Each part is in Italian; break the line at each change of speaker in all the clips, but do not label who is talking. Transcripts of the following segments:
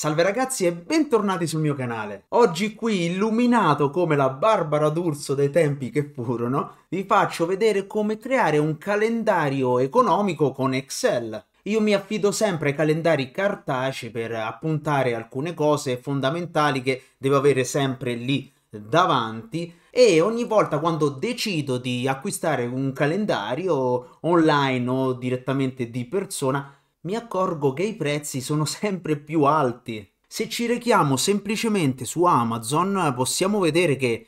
Salve ragazzi e bentornati sul mio canale. Oggi qui, illuminato come la Barbara D'Urso dei tempi che furono, vi faccio vedere come creare un calendario economico con Excel. Io mi affido sempre ai calendari cartacei per appuntare alcune cose fondamentali che devo avere sempre lì davanti e ogni volta quando decido di acquistare un calendario online o direttamente di persona mi accorgo che i prezzi sono sempre più alti. Se ci rechiamo semplicemente su Amazon possiamo vedere che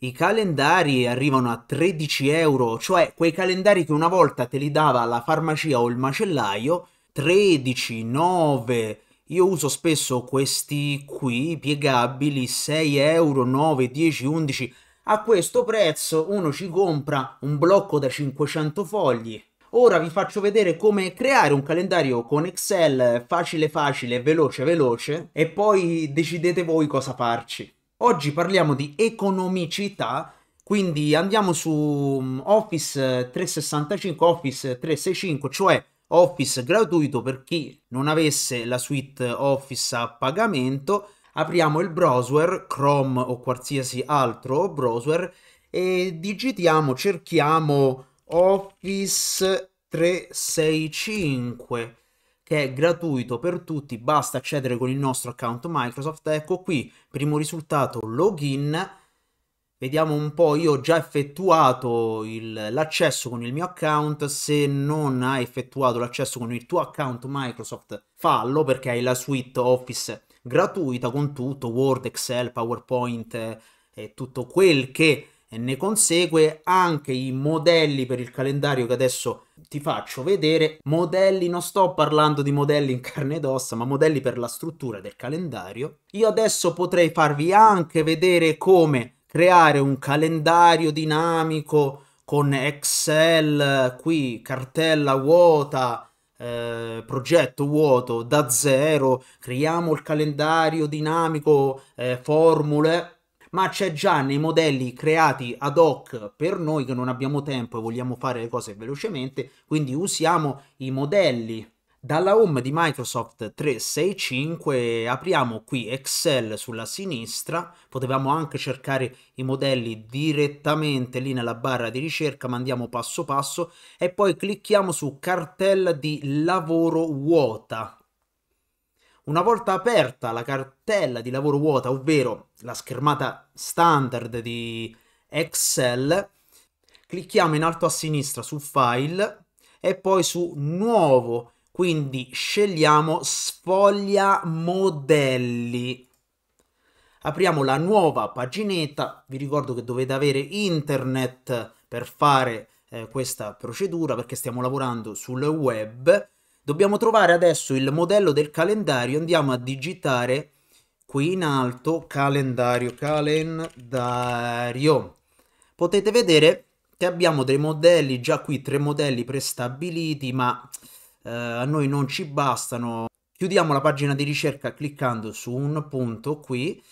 i calendari arrivano a 13 euro, cioè quei calendari che una volta te li dava la farmacia o il macellaio, 13, 9, io uso spesso questi qui piegabili 6 euro, 9, 10, 11. A questo prezzo uno ci compra un blocco da 500 fogli. Ora vi faccio vedere come creare un calendario con Excel facile facile, veloce veloce e poi decidete voi cosa farci. Oggi parliamo di economicità, quindi andiamo su mm, Office 365, Office 365, cioè Office gratuito per chi non avesse la suite Office a pagamento. Apriamo il browser, Chrome o qualsiasi altro browser e digitiamo, cerchiamo Office 365 che è gratuito per tutti, basta accedere con il nostro account Microsoft, ecco qui, primo risultato, login, vediamo un po', io ho già effettuato l'accesso con il mio account, se non hai effettuato l'accesso con il tuo account Microsoft, fallo perché hai la suite Office gratuita con tutto, Word, Excel, PowerPoint eh, e tutto quel che e ne consegue anche i modelli per il calendario che adesso ti faccio vedere, modelli, non sto parlando di modelli in carne ed ossa, ma modelli per la struttura del calendario. Io adesso potrei farvi anche vedere come creare un calendario dinamico con Excel, qui cartella vuota, eh, progetto vuoto da zero, creiamo il calendario dinamico, eh, formule ma c'è già nei modelli creati ad hoc per noi che non abbiamo tempo e vogliamo fare le cose velocemente, quindi usiamo i modelli dalla home di Microsoft 365 apriamo qui Excel sulla sinistra, potevamo anche cercare i modelli direttamente lì nella barra di ricerca, ma andiamo passo passo e poi clicchiamo su cartella di lavoro vuota una volta aperta la cartella di lavoro vuota, ovvero la schermata standard di Excel, clicchiamo in alto a sinistra su File e poi su Nuovo, quindi scegliamo Sfoglia Modelli. Apriamo la nuova paginetta, vi ricordo che dovete avere internet per fare eh, questa procedura perché stiamo lavorando sul web Dobbiamo trovare adesso il modello del calendario, andiamo a digitare qui in alto calendario, calendario. Potete vedere che abbiamo dei modelli, già qui tre modelli prestabiliti, ma eh, a noi non ci bastano. Chiudiamo la pagina di ricerca cliccando su un punto qui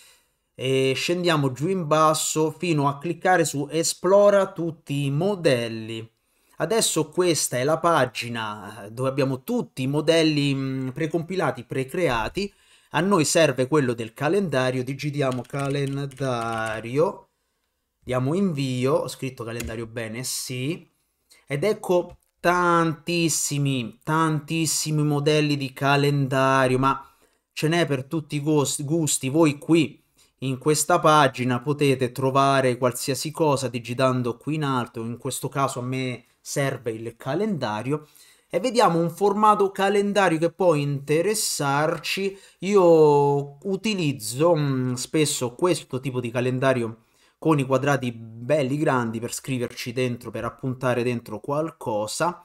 e scendiamo giù in basso fino a cliccare su esplora tutti i modelli. Adesso questa è la pagina eh, dove abbiamo tutti i modelli mm, precompilati, precreati. A noi serve quello del calendario, digitiamo calendario, diamo invio, ho scritto calendario bene, sì, ed ecco tantissimi, tantissimi modelli di calendario, ma ce n'è per tutti i gusti. Voi qui in questa pagina potete trovare qualsiasi cosa digitando qui in alto, in questo caso a me serve il calendario e vediamo un formato calendario che può interessarci. Io utilizzo mh, mm, spesso questo tipo di calendario con i quadrati belli grandi per scriverci dentro, per appuntare dentro qualcosa.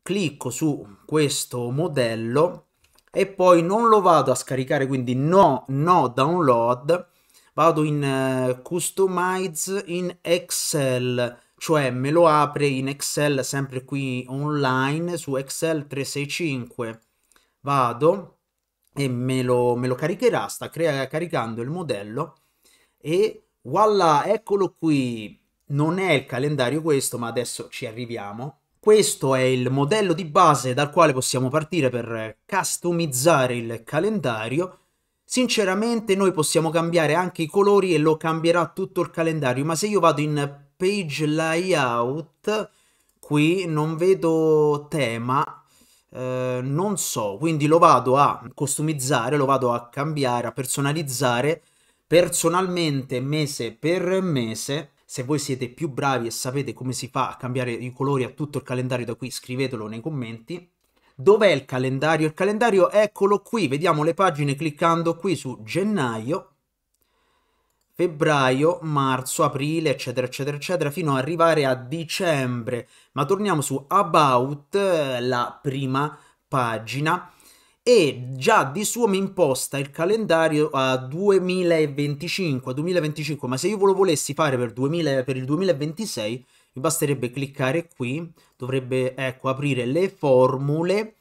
Clicco su questo modello e poi non lo vado a scaricare, quindi no, no download. Vado in uh, Customize in Excel cioè me lo apre in Excel sempre qui online su Excel 365 vado e me lo, me lo caricherà sta caricando il modello e voilà eccolo qui non è il calendario questo ma adesso ci arriviamo questo è il modello di base dal quale possiamo partire per customizzare il calendario sinceramente noi possiamo cambiare anche i colori e lo cambierà tutto il calendario ma se io vado in page layout qui non vedo tema eh, non so quindi lo vado a customizzare lo vado a cambiare a personalizzare personalmente mese per mese se voi siete più bravi e sapete come si fa a cambiare i colori a tutto il calendario da qui scrivetelo nei commenti dov'è il calendario il calendario eccolo qui vediamo le pagine cliccando qui su gennaio febbraio, marzo, aprile, eccetera, eccetera, eccetera, fino ad arrivare a dicembre. Ma torniamo su About, eh, la prima pagina, e già di suo mi imposta il calendario a 2025, 2025, ma se io lo volessi fare per, 2000, per il 2026, mi basterebbe cliccare qui, dovrebbe, ecco, aprire le formule,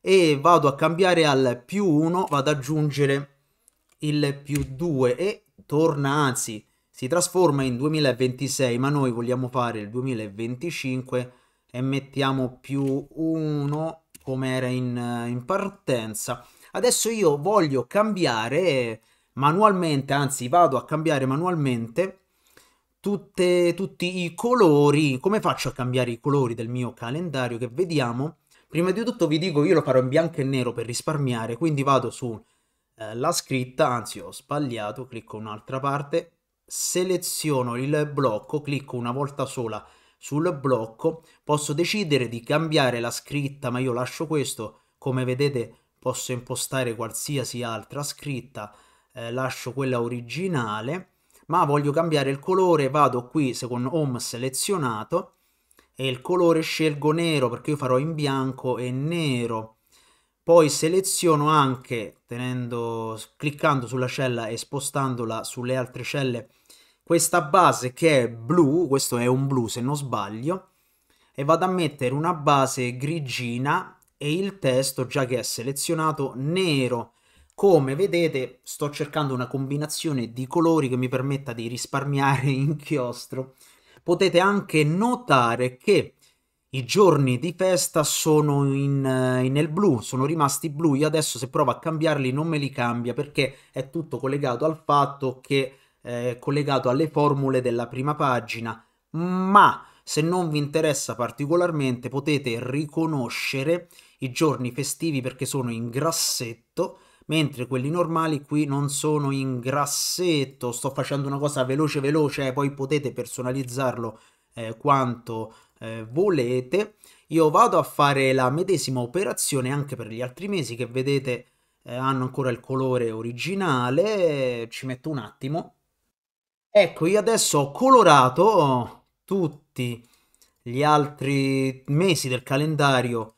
e vado a cambiare al più 1, vado ad aggiungere il più 2 e torna, anzi, si trasforma in 2026, ma noi vogliamo fare il 2025 e mettiamo più 1 come era in, in partenza. Adesso io voglio cambiare manualmente, anzi vado a cambiare manualmente tutte, tutti i colori. Come faccio a cambiare i colori del mio calendario che vediamo? Prima di tutto vi dico, io lo farò in bianco e nero per risparmiare, quindi vado su eh, la scritta, anzi ho sbagliato, clicco un'altra parte, seleziono il blocco, clicco una volta sola sul blocco, posso decidere di cambiare la scritta, ma io lascio questo, come vedete posso impostare qualsiasi altra scritta, eh, lascio quella originale, ma voglio cambiare il colore, vado qui secondo home selezionato e il colore scelgo nero perché io farò in bianco e nero poi seleziono anche tenendo, cliccando sulla cella e spostandola sulle altre celle questa base che è blu, questo è un blu se non sbaglio, e vado a mettere una base grigina e il testo, già che è selezionato, nero. Come vedete sto cercando una combinazione di colori che mi permetta di risparmiare inchiostro. Potete anche notare che i giorni di festa sono in, in, eh, nel blu, sono rimasti blu. Io adesso se provo a cambiarli non me li cambia perché è tutto collegato al fatto che eh, è collegato alle formule della prima pagina. Ma se non vi interessa particolarmente potete riconoscere i giorni festivi perché sono in grassetto mentre quelli normali qui non sono in grassetto. Sto facendo una cosa veloce veloce, eh, poi potete personalizzarlo eh, quanto eh, volete, io vado a fare la medesima operazione anche per gli altri mesi che vedete eh, hanno ancora il colore originale, ci metto un attimo. Ecco, io adesso ho colorato tutti gli altri mesi del calendario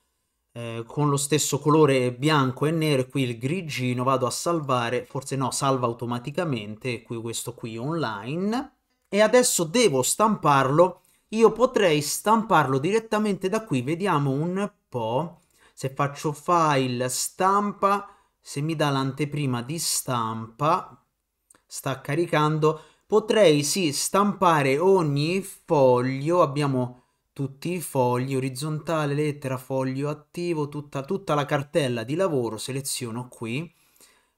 eh, con lo stesso colore bianco e nero e qui il grigino vado a salvare, forse no, salva automaticamente, qui questo qui online e adesso devo stamparlo io potrei stamparlo direttamente da qui. Vediamo un po' se faccio file stampa, se mi dà l'anteprima di stampa, sta caricando. Potrei sì stampare ogni foglio, abbiamo tutti i fogli, orizzontale, lettera, foglio attivo, tutta, tutta la cartella di lavoro, seleziono qui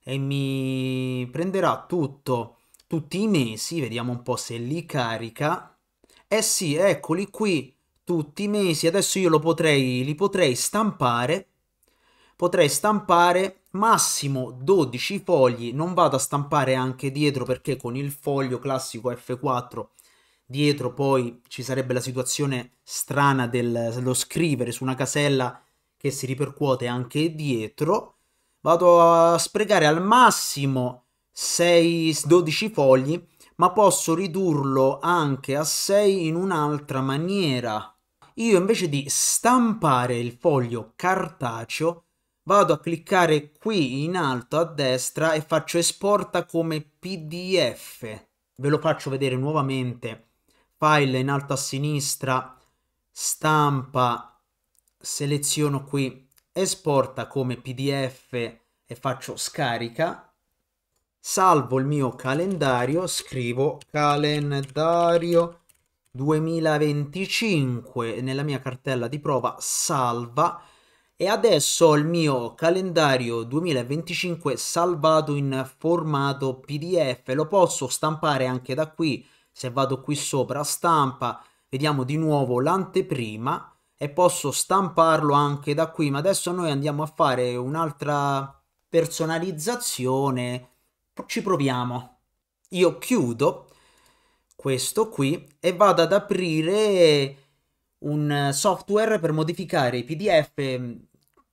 e mi prenderà tutto, tutti i mesi, vediamo un po' se li carica eh sì, eccoli qui tutti i mesi. Adesso io potrei, li potrei stampare. Potrei stampare massimo 12 fogli. Non vado a stampare anche dietro perché con il foglio classico F4 dietro poi ci sarebbe la situazione strana dello scrivere su una casella che si ripercuote anche dietro. Vado a sprecare al massimo 6-12 fogli ma posso ridurlo anche a 6 in un'altra maniera. Io invece di stampare il foglio cartaceo, vado a cliccare qui in alto a destra e faccio esporta come PDF. Ve lo faccio vedere nuovamente. File in alto a sinistra, stampa, seleziono qui, esporta come PDF e faccio scarica salvo il mio calendario, scrivo calendario 2025 nella mia cartella di prova salva e adesso ho il mio calendario 2025 salvato in formato PDF, lo posso stampare anche da qui, se vado qui sopra stampa, vediamo di nuovo l'anteprima e posso stamparlo anche da qui, ma adesso noi andiamo a fare un'altra personalizzazione ci proviamo. Io chiudo questo qui e vado ad aprire un software per modificare i PDF mm,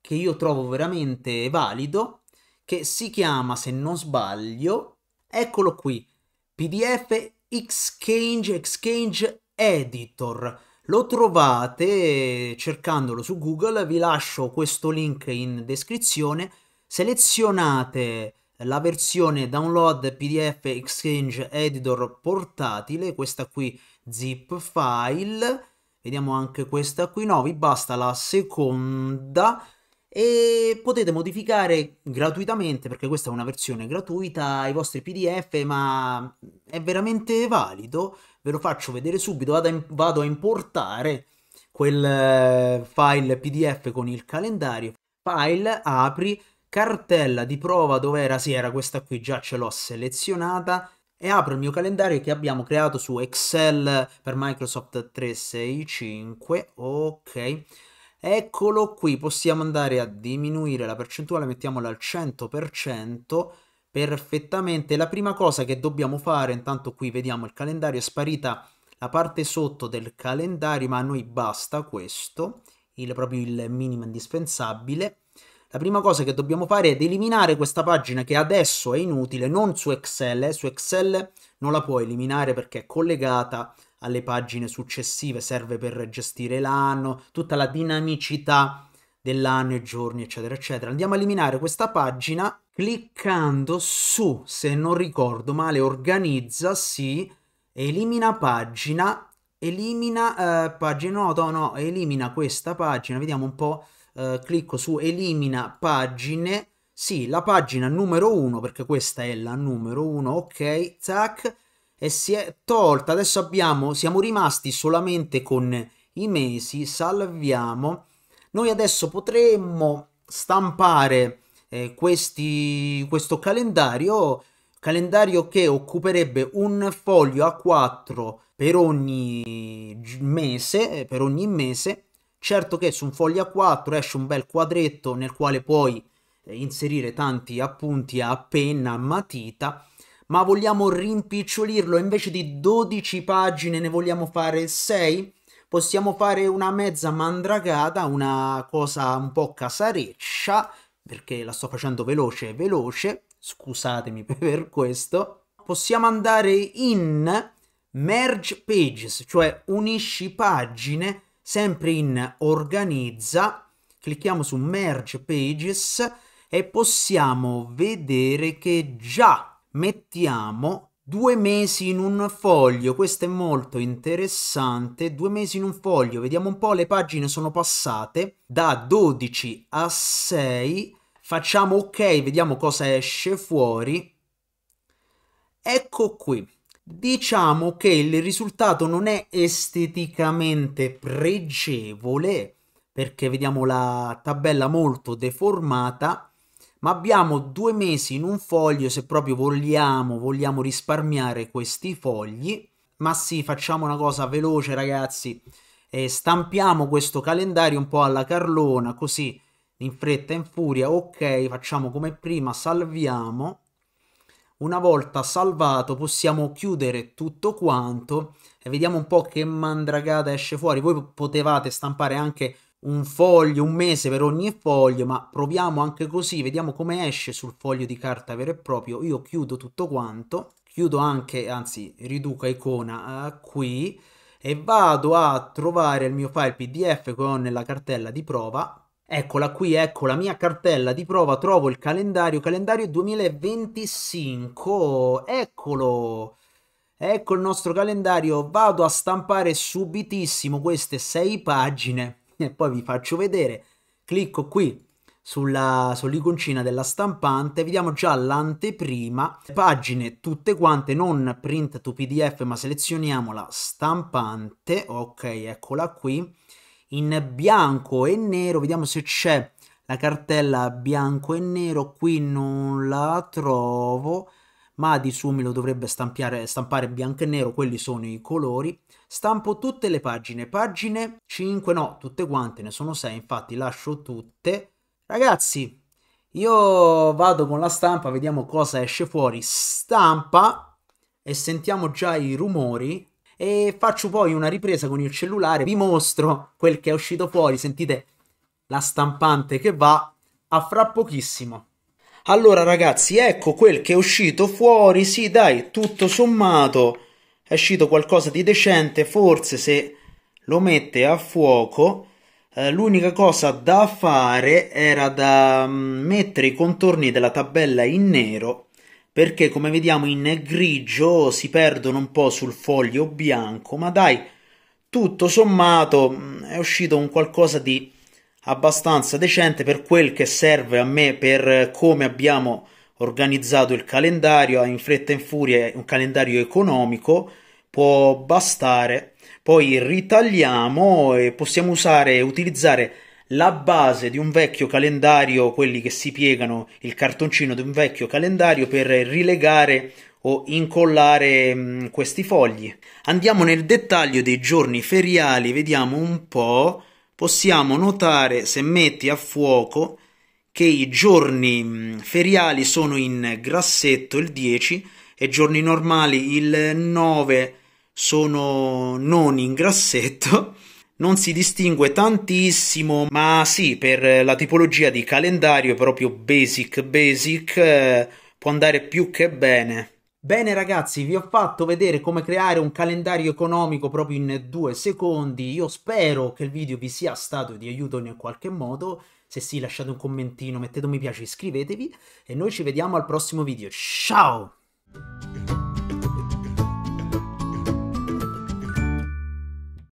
che io trovo veramente valido, che si chiama, se non sbaglio, eccolo qui, PDF Exchange Exchange Editor. Lo trovate cercandolo su Google, vi lascio questo link in descrizione, selezionate la versione download PDF Exchange Editor portatile, questa qui zip file, vediamo anche questa qui, no, vi basta la seconda e potete modificare gratuitamente, perché questa è una versione gratuita, i vostri PDF, ma è veramente valido? Ve lo faccio vedere subito, vado a, vado a importare quel eh, file PDF con il calendario, file, apri, cartella di prova dove era? Sì, era questa qui, già ce l'ho selezionata e apro il mio calendario che abbiamo creato su Excel per Microsoft 365, ok. Eccolo qui, possiamo andare a diminuire la percentuale, mettiamola al 100%, perfettamente. La prima cosa che dobbiamo fare, intanto qui vediamo il calendario, è sparita la parte sotto del calendario, ma a noi basta questo, il, proprio il minimo indispensabile la prima cosa che dobbiamo fare è eliminare questa pagina che adesso è inutile, non su Excel, eh. su Excel non la puoi eliminare perché è collegata alle pagine successive, serve per gestire l'anno, tutta la dinamicità dell'anno, e giorni, eccetera, eccetera. Andiamo a eliminare questa pagina cliccando su, se non ricordo male, organizza, sì, elimina pagina, elimina eh, pagina, no, no, no, elimina questa pagina, vediamo un po' Eh, clicco su elimina pagine, sì, la pagina numero 1, perché questa è la numero 1, ok, tac, e si è tolta, adesso abbiamo, siamo rimasti solamente con i mesi, salviamo, noi adesso potremmo stampare eh, questi, questo calendario, calendario che occuperebbe un foglio a 4 eh, per ogni mese, per ogni mese Certo che su un foglio A4 esce un bel quadretto nel quale puoi eh, inserire tanti appunti a penna, a matita, ma vogliamo rimpicciolirlo, invece di 12 pagine ne vogliamo fare 6? Possiamo fare una mezza mandragata, una cosa un po' casareccia, perché la sto facendo veloce e veloce, scusatemi per questo. Possiamo andare in merge pages, cioè unisci pagine sempre in organizza, clicchiamo su merge pages e possiamo vedere che già mettiamo due mesi in un foglio, questo è molto interessante, due mesi in un foglio, vediamo un po', le pagine sono passate da 12 a 6, facciamo ok, vediamo cosa esce fuori, ecco qui, diciamo che il risultato non è esteticamente pregevole perché vediamo la tabella molto deformata ma abbiamo due mesi in un foglio se proprio vogliamo vogliamo risparmiare questi fogli ma sì facciamo una cosa veloce ragazzi eh, stampiamo questo calendario un po' alla carlona così in fretta e in furia ok facciamo come prima salviamo una volta salvato possiamo chiudere tutto quanto e vediamo un po' che mandragata esce fuori. Voi potevate stampare anche un foglio, un mese per ogni foglio, ma proviamo anche così, vediamo come esce sul foglio di carta vero e proprio. Io chiudo tutto quanto, chiudo anche, anzi riduco icona eh, qui e vado a trovare il mio file PDF che ho nella cartella di prova, Eccola qui, ecco la mia cartella di prova, trovo il calendario, calendario 2025, eccolo, ecco il nostro calendario, vado a stampare subitissimo queste sei pagine e poi vi faccio vedere, clicco qui sulla, sull'iconcina della stampante, vediamo già l'anteprima, pagine tutte quante, non print to pdf ma selezioniamo la stampante, ok eccola qui, in bianco e nero, vediamo se c'è la cartella bianco e nero, qui non la trovo, ma di lo dovrebbe stampare bianco e nero, quelli sono i colori. Stampo tutte le pagine, pagine 5, no, tutte quante, ne sono 6, infatti lascio tutte. Ragazzi, io vado con la stampa, vediamo cosa esce fuori. Stampa e sentiamo già i rumori e faccio poi una ripresa con il cellulare, vi mostro quel che è uscito fuori, sentite la stampante che va a fra pochissimo. Allora ragazzi, ecco quel che è uscito fuori, sì dai, tutto sommato è uscito qualcosa di decente, forse se lo mette a fuoco eh, l'unica cosa da fare era da mm, mettere i contorni della tabella in nero perché come vediamo in grigio si perdono un po' sul foglio bianco, ma dai, tutto sommato mm, è uscito un qualcosa di abbastanza decente per quel che serve a me per come abbiamo organizzato il calendario in fretta e in furia è un calendario economico può bastare poi ritagliamo e possiamo usare e utilizzare la base di un vecchio calendario, quelli che si piegano, il cartoncino di un vecchio calendario per rilegare o incollare mh, questi fogli. Andiamo nel dettaglio dei giorni feriali, vediamo un po', possiamo notare se metti a fuoco che i giorni mh, feriali sono in grassetto il 10 e giorni normali il 9 sono non in grassetto non si distingue tantissimo, ma sì, per la tipologia di calendario proprio basic basic eh, può andare più che bene. Bene ragazzi, vi ho fatto vedere come creare un calendario economico proprio in due secondi. Io spero che il video vi sia stato di aiuto in qualche modo. Se sì, lasciate un commentino, mettete un mi piace, iscrivetevi e noi ci vediamo al prossimo video. Ciao!